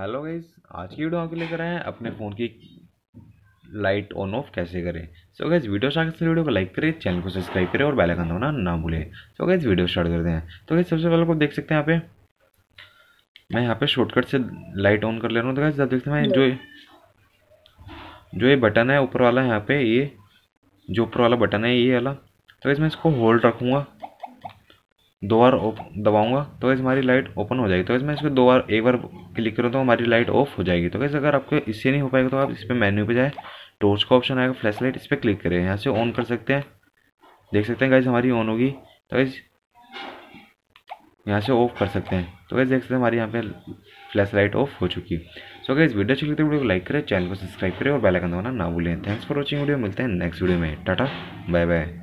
hello guys आज की video आपके लेकर आए हैं अपने फ़ोन की लाइट ऑन ऑफ कैसे करें सो गाइज वीडियो स्टार्ट करते वीडियो को लाइक करें चैनल को सब्सक्राइब करें और बेल आइकन दबाना ना भूलें सो गाइज वीडियो स्टार्ट करते हैं तो गाइज सबसे पहले आप देख सकते हैं यहाँ पे मैं यहाँ पे शॉर्टकट से लाइट ऑन कर ले रहा हूँ तो गाइज आप देखते हैं जो जो ये बटन है ऊपर वाला यहाँ पे ये जो ऊपर वाला बटन है ये वाला तो गाइज मैं इसको होल्ड रखूँगा दो बार दबाऊंगा तो वैसे हमारी लाइट ओपन हो जाएगी तो वैसे मैं इसको दो बार एक बार क्लिक करूँ तो हमारी लाइट ऑफ हो जाएगी तो वैसे अगर आपको इससे नहीं हो पाएगा तो आप इस पर मेन्यू पर जाए टॉर्च का ऑप्शन आएगा फ्लैश लाइट इस पर क्लिक करें यहाँ से ऑन कर सकते हैं देख सकते हैं कैसे हमारी ऑन होगी तो वैसे यहाँ से ऑफ कर सकते हैं तो कैसे देख सकते हैं हमारे यहाँ पे फ्लैश लाइट ऑफ हो चुकी है सो गैस वीडियो अच्छी लगती है तो वीडियो को लाइक करें चैनल को सब्सक्राइब करें और बेल आइकन दबाना ना भूलें थैंक्स फॉर वॉचिंग वीडियो मिलते हैं नेक्स्ट वीडियो में टाटा बाय बाय